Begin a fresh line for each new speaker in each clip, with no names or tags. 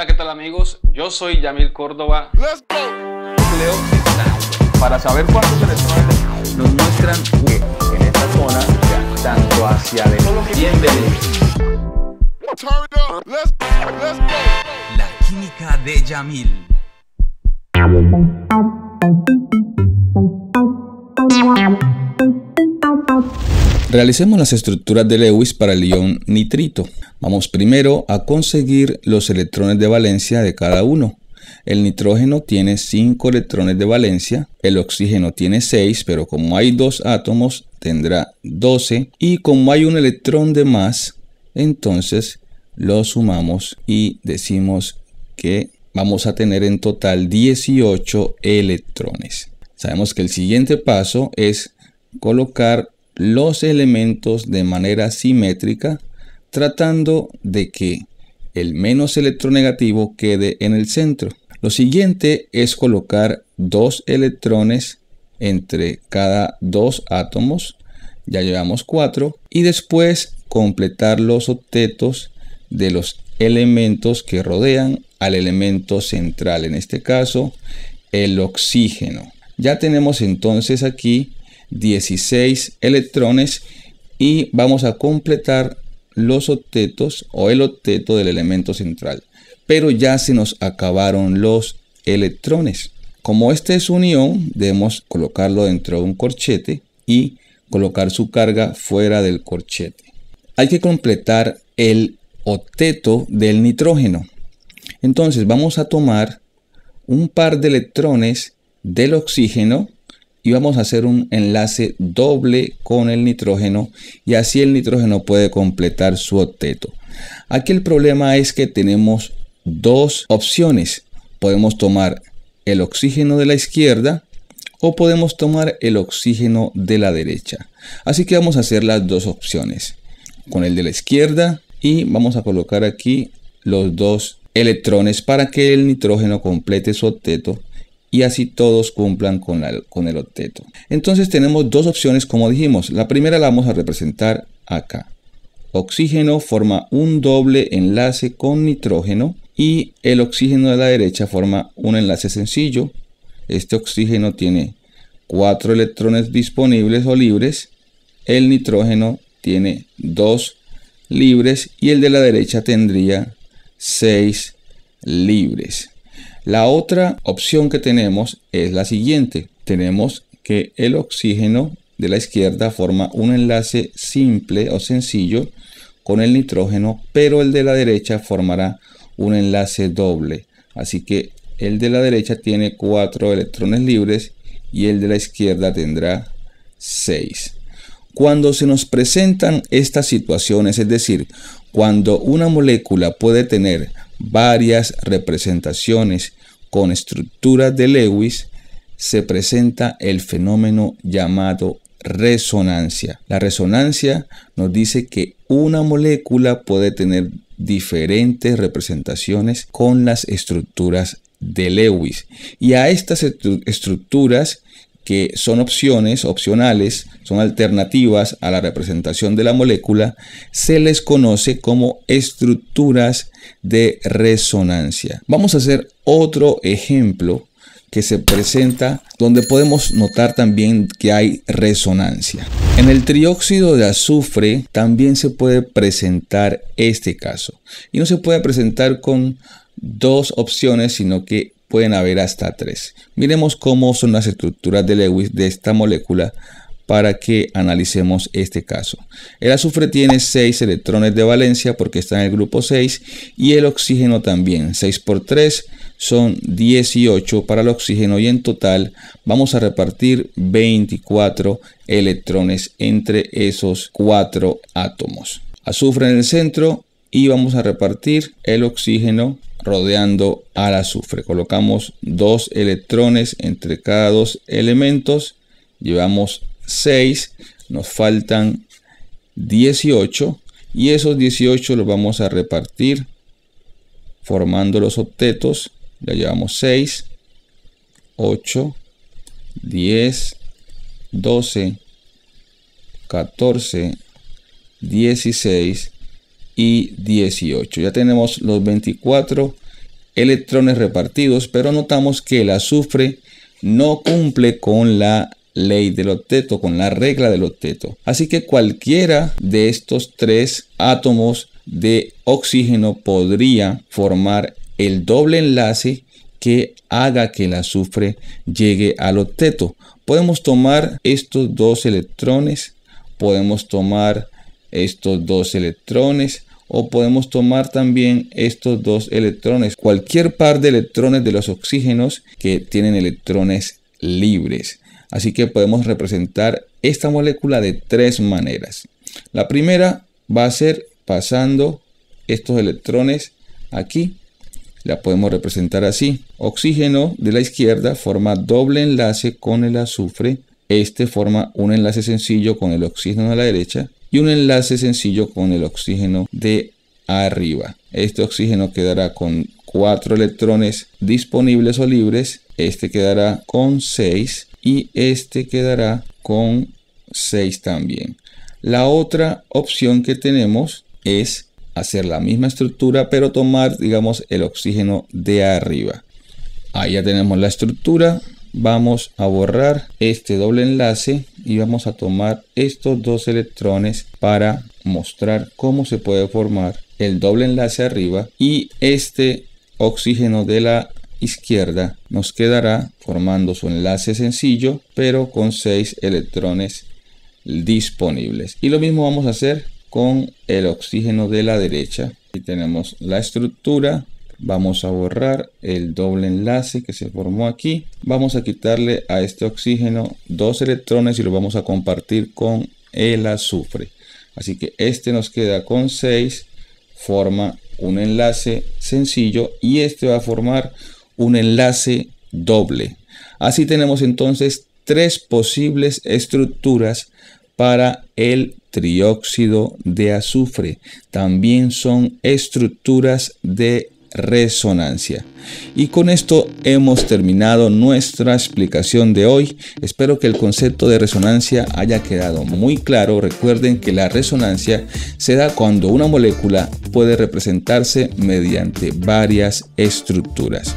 Hola, ¿qué tal amigos? Yo soy Yamil Córdoba. Let's go. Leo Para saber cuántos venezolanos nos muestran que en esta zona, tanto hacia el bienvenido. La química de Yamil. Realicemos las estructuras de Lewis para el ion nitrito. Vamos primero a conseguir los electrones de valencia de cada uno. El nitrógeno tiene 5 electrones de valencia, el oxígeno tiene 6, pero como hay dos átomos tendrá 12 y como hay un electrón de más, entonces lo sumamos y decimos que vamos a tener en total 18 electrones. Sabemos que el siguiente paso es colocar los elementos de manera simétrica, tratando de que el menos electronegativo quede en el centro. Lo siguiente es colocar dos electrones entre cada dos átomos, ya llevamos cuatro, y después completar los octetos de los elementos que rodean al elemento central, en este caso el oxígeno. Ya tenemos entonces aquí 16 electrones y vamos a completar los octetos o el octeto del elemento central. Pero ya se nos acabaron los electrones. Como este es un ion, debemos colocarlo dentro de un corchete y colocar su carga fuera del corchete. Hay que completar el octeto del nitrógeno. Entonces vamos a tomar un par de electrones del oxígeno y vamos a hacer un enlace doble con el nitrógeno y así el nitrógeno puede completar su octeto. Aquí el problema es que tenemos dos opciones. Podemos tomar el oxígeno de la izquierda o podemos tomar el oxígeno de la derecha. Así que vamos a hacer las dos opciones. Con el de la izquierda y vamos a colocar aquí los dos electrones para que el nitrógeno complete su octeto y así todos cumplan con, el octeto. Entonces tenemos dos opciones como dijimos. La primera la vamos a representar acá. Oxígeno forma un doble enlace con nitrógeno y el oxígeno de la derecha forma un enlace sencillo. Este oxígeno tiene cuatro electrones disponibles o libres. El nitrógeno tiene dos libres y el de la derecha tendría seis libres. La otra opción que tenemos es la siguiente. Tenemos que el oxígeno de la izquierda forma un enlace simple o sencillo con el nitrógeno, pero el de la derecha formará un enlace doble. Así que el de la derecha tiene 4 electrones libres y el de la izquierda tendrá 6. Cuando se nos presentan estas situaciones, es decir, cuando una molécula puede tener varias representaciones con estructuras de Lewis, se presenta el fenómeno llamado resonancia. La resonancia nos dice que una molécula puede tener diferentes representaciones con las estructuras de Lewis. Y a estas estructuras que son opciones opcionales, son alternativas a la representación de la molécula, se les conoce como estructuras de resonancia. Vamos a hacer otro ejemplo que se presenta donde podemos notar también que hay resonancia. En el trióxido de azufre también se puede presentar este caso. Y no se puede presentar con dos opciones, sino que pueden haber hasta tres. Miremos cómo son las estructuras de Lewis de esta molécula para que analicemos este caso. El azufre tiene 6 electrones de valencia porque está en el grupo 6 y el oxígeno también. 6 por 3 son 18 para el oxígeno y en total vamos a repartir 24 electrones entre esos 4 átomos. Azufre en el centro y vamos a repartir el oxígeno rodeando al azufre. Colocamos dos electrones entre cada dos elementos. Llevamos 6. Nos faltan 18. Y esos 18 los vamos a repartir formando los octetos. Ya llevamos 6, 8, 10, 12, 14, 16 y 18. Ya tenemos los 24 electrones repartidos, pero notamos que el azufre no cumple con la ley del octeto, con la regla del octeto. Así que cualquiera de estos tres átomos de oxígeno podría formar el doble enlace que haga que el azufre llegue al octeto. Podemos tomar estos dos electrones, podemos tomar estos dos electrones, o podemos tomar también estos dos electrones, cualquier par de electrones de los oxígenos que tienen electrones libres. Así que podemos representar esta molécula de tres maneras. La primera va a ser pasando estos electrones aquí. La podemos representar así. Oxígeno de la izquierda forma doble enlace con el azufre. Este forma un enlace sencillo con el oxígeno de la derecha y un enlace sencillo con el oxígeno de arriba. Este oxígeno quedará con 4 electrones disponibles o libres, este quedará con 6 y este quedará con 6 también. La otra opción que tenemos es hacer la misma estructura pero tomar digamos el oxígeno de arriba. Ahí ya tenemos la estructura, vamos a borrar este doble enlace y vamos a tomar estos dos electrones para mostrar cómo se puede formar el doble enlace arriba y este oxígeno de la izquierda nos quedará formando su enlace sencillo pero con seis electrones disponibles y lo mismo vamos a hacer con el oxígeno de la derecha y tenemos la estructura Vamos a borrar el doble enlace que se formó aquí. Vamos a quitarle a este oxígeno dos electrones y lo vamos a compartir con el azufre. Así que este nos queda con 6, forma un enlace sencillo y este va a formar un enlace doble. Así tenemos entonces tres posibles estructuras para el trióxido de azufre. También son estructuras de resonancia. Y con esto hemos terminado nuestra explicación de hoy. Espero que el concepto de resonancia haya quedado muy claro. Recuerden que la resonancia se da cuando una molécula puede representarse mediante varias estructuras.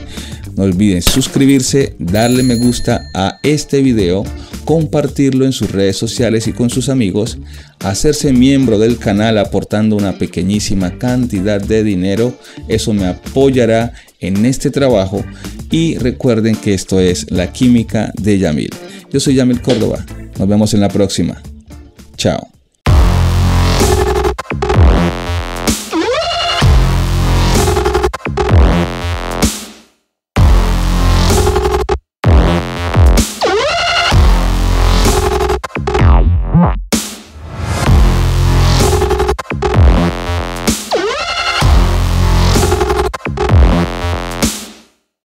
No olviden suscribirse, darle me gusta a este video compartirlo en sus redes sociales y con sus amigos, hacerse miembro del canal aportando una pequeñísima cantidad de dinero, eso me apoyará en este trabajo y recuerden que esto es La Química de Yamil. Yo soy Yamil Córdoba, nos vemos en la próxima. Chao.